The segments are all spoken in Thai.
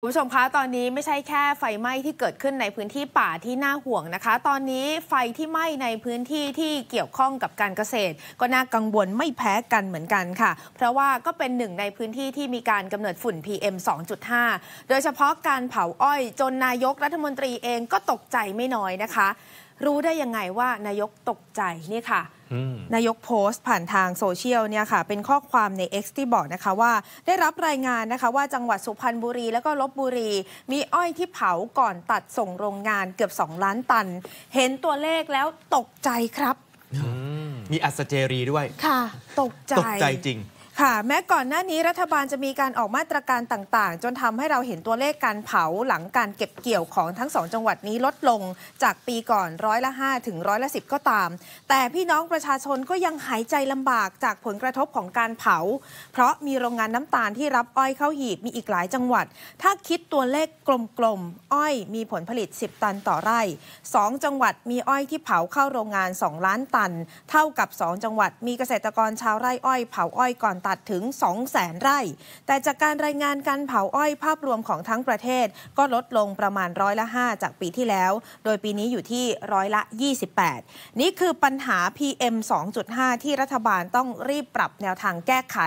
คุณผู้ชมคะตอนนี้ไม่ใช่แค่ไฟไหม้ที่เกิดขึ้นในพื้นที่ป่าที่น่าห่วงนะคะ ตอนนี้ไฟที่ไหม้ในพื้นที่ที่เกี่ยวข้องกับการเกษตรก็ น่ากังวลไม่แพ้กันเหมือนกันค่ะ เพราะว่าก็เป็นหนึ่งในพื้นที่ที่มีการกำเนิดฝุ่น PM 2.5 โดยเฉพาะการเผาอ้อย จนนายกรัฐมนตรีเองก็ตกใจไม่น้อยนะคะรู้ได้ยังไงว่านายกตกใจ นี่ค่ะ นายกโพสต์ผ่านทางโซเชียลเนี่ยค่ะ เป็นข้อความใน X ที่บอกนะคะว่า ได้รับรายงานนะคะว่าจังหวัดสุพรรณบุรี และก็ลบบุรี มีอ้อยที่เผาก่อนตัดส่งโรงงานเกือบ 2 ล้านตัน เห็นตัวเลขแล้วตกใจครับ มีอัสเจรีด้วยค่ะ ตกใจตกใจจริงค่ะ แม้ก่อนหน้านี้รัฐบาลจะมีการออกมาตรการต่าง ๆ จนทำให้เราเห็นตัวเลขการเผาหลังการเก็บเกี่ยวของทั้งสองจังหวัดนี้ลดลง จากปีก่อนร้อยละ5ถึงร้อยละ10 ก็ตาม แต่พี่น้องประชาชนก็ยังหายใจลำบากจากผลกระทบของการเผาเพราะมีโรงงานน้ำตาลที่รับอ้อยเข้าหีบ มีอีกหลายจังหวัด ถ้าคิดตัวเลขกลมๆอ้อยมีผลผลิต 10 ตันต่อไร่ 2 จังหวัดมีอ้อยที่เผาเข้าโรงงาน 2 ล้านตัน เท่ากับ 2 จังหวัดมีเกษตรกรชาวไร่อ้อยเผาอ้อยก่อนตัดถึง 2 0 0แสนไร่ แต่จากการรายงานการเผาอ้อยภาพรวมของทั้งประเทศก็ลดลงประมาณร้อยละ 5 จากปีที่แล้ว โดยปีนี้อยู่ที่ร้อยละ 28 นี่คือปัญหา PM 2.5 ที่รัฐบาลต้องรีบปรับแนวทางแก้ไข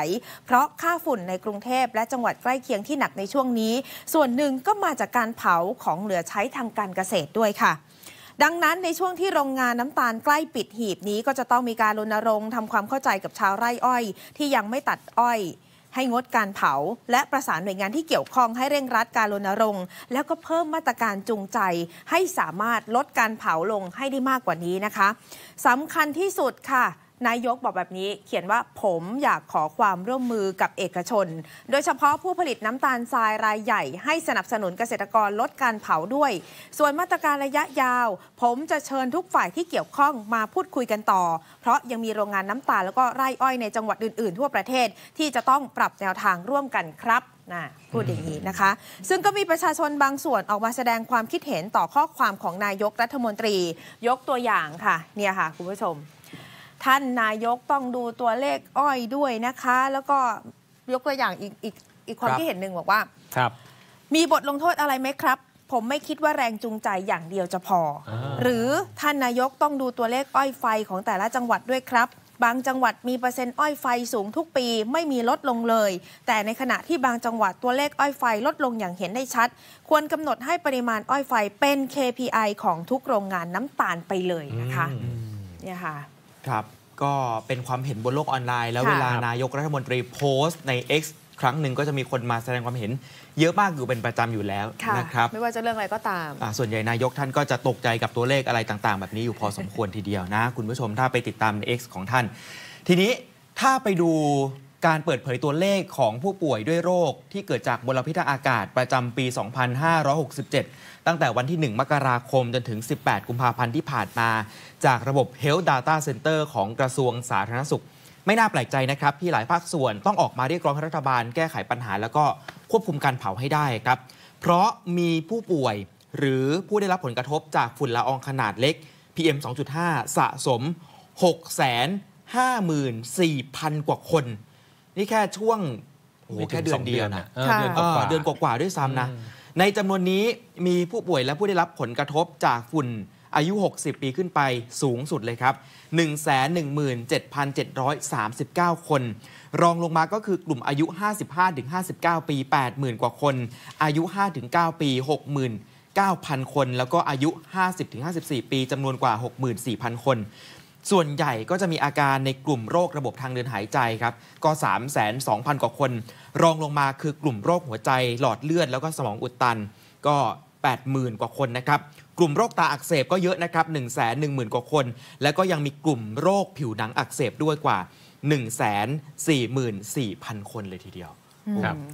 เพราะค่าฝุ่นในกรุงเทพและจังหวัดใกล้เคียงที่หนักในช่วงนี้ ส่วนหนึ่งก็มาจากการเผาของเหลือใช้ทางการเกษตรด้วยค่ะดังนั้นในช่วงที่โรงงานน้ำตาลใกล้ปิดหีบนี้ก็จะต้องมีการรณรงค์ทำความเข้าใจกับชาวไร่อ้อย ที่ยังไม่ตัดอ้อย ให้งดการเผา และประสานหน่วยงานที่เกี่ยวข้องให้เร่งรัดการรณรงค์ แล้วก็เพิ่มมาตรการจูงใจ ให้สามารถลดการเผาลงให้ได้มากกว่านี้นะคะสำคัญที่สุดค่ะนายกบอกแบบนี้เขียนว่าผมอยากขอความร่วมมือกับเอกชน โดยเฉพาะผู้ผลิตน้ำตาลทรายรายใหญ่ ให้สนับสนุนเกษตรกรลดการเผาด้วย ส่วนมาตรการระยะยาว ผมจะเชิญทุกฝ่ายที่เกี่ยวข้องมาพูดคุยกันต่อ เพราะยังมีโรงงานน้ำตาลแล้วก็ไร่อ้อย ในจังหวัดอื่น ๆ ทั่วประเทศที่จะต้องปรับแนวทางร่วมกันครับนพูดอย่างนี้นะคะ ซึ่งก็มีประชาชนบางส่วนออกมาแสดงความคิดเห็นต่อข้อความของนายกรัฐมนตรี ยกตัวอย่างค่ะ เนี่ยค่ะคุณผู้ชมท่านนายกต้องดูตัวเลขอ้อยด้วยนะคะ แล้วก็ยกตัวอย่างอีกอีกอีกความที่เห็นหนึ่งบอกว่าครับ มีบทลงโทษอะไรไหมครับ ผมไม่คิดว่าแรงจูงใจอย่างเดียวจะพออหรือท่านนายกต้องดูตัวเลขอ้อยไฟของแต่ละจังหวัดด้วยครับ บางจังหวัดมีเปอร์เซ็นต์อ้อยไฟสูงทุกปีไม่มีลดลงเลย แต่ในขณะที่บางจังหวัดตัวเลขอ้อยไฟลดลงอย่างเห็นได้ชัด ควรกำหนดให้ปริมาณอ้อยไฟเป็น KPI ของทุกโรงงานน้ำตาลไปเลยนะคะเนี่ยค่ะครับ ก็เป็นความเห็นบนโลกออนไลน์แล้วเวลานายกรัฐมนตรีโพสต์ใน X ครั้งหนึ่งก็จะมีคนมาแสดงความเห็น เยอะมากอยู่เป็นประจำอยู่แล้วนะครับไม่ว่าจะเรื่องอะไรก็ตาม ส่วนใหญ่นายกท่านก็จะตกใจกับตัวเลขอะไรต่างๆ แบบนี้อยู่พอสมควรทีเดียวนะ คุณผู้ชมถ้าไปติดตามใน X ของท่าน ทีนี้ถ้าไปดูการเปิดเผยตัวเลขของผู้ป่วยด้วยโรคที่เกิดจากมลพิษทางอากาศประจำปี 2567 ตั้งแต่วันที่ 1 มกราคม จนถึง 18 กุมภาพันธ์ที่ผ่านมา จากระบบ Health Data Center ของกระทรวงสาธารณสุข ไม่น่าแปลกใจนะครับ ที่หลายภาคส่วนต้องออกมาเรียกร้องรัฐบาลแก้ไขปัญหา แล้วก็ควบคุมการเผาให้ได้ครับ เพราะมีผู้ป่วยหรือผู้ได้รับผลกระทบจากฝุ่นละอองขนาดเล็ก PM 2.5 สะสม6 5 4 0 0 0 กว่าคนนี่แค่ช่วงโอ้โหแค่เดือนเดียวนะเดือนกว่าเดือนกว่าด้วยซ้ำนะ ในจำนวนนี้มีผู้ป่วยและผู้ได้รับผลกระทบจากฝุ่นอายุ 60 ปีขึ้นไปสูงสุดเลยครับ 117,739 คน รองลงมาก็คือกลุ่มอายุ 55-59 ปี 80,000 กว่าคน อายุ 5-9 ปี60,000 9,000 คน แล้วก็อายุ 50-54 ปีจำนวนกว่า 64,000 คนส่วนใหญ่ก็จะมีอาการในกลุ่มโรคระบบทางเดินหายใจครับ ก็ 3 2 0 0 0กว่าคน รองลงมาคือกลุ่มโรคหัวใจหลอดเลือดแล้วก็สมองอุดตัน ก็ 80,000 กว่าคนนะครับ กลุ่มโรคตาอักเสบก็เยอะนะครับ1 1 0 0 0กว่าคน แล้วก็ยังมีกลุ่มโรคผิวหนังอักเสบด้วยกว่า 1 4 4 0 0 0 คนเลยทีเดียว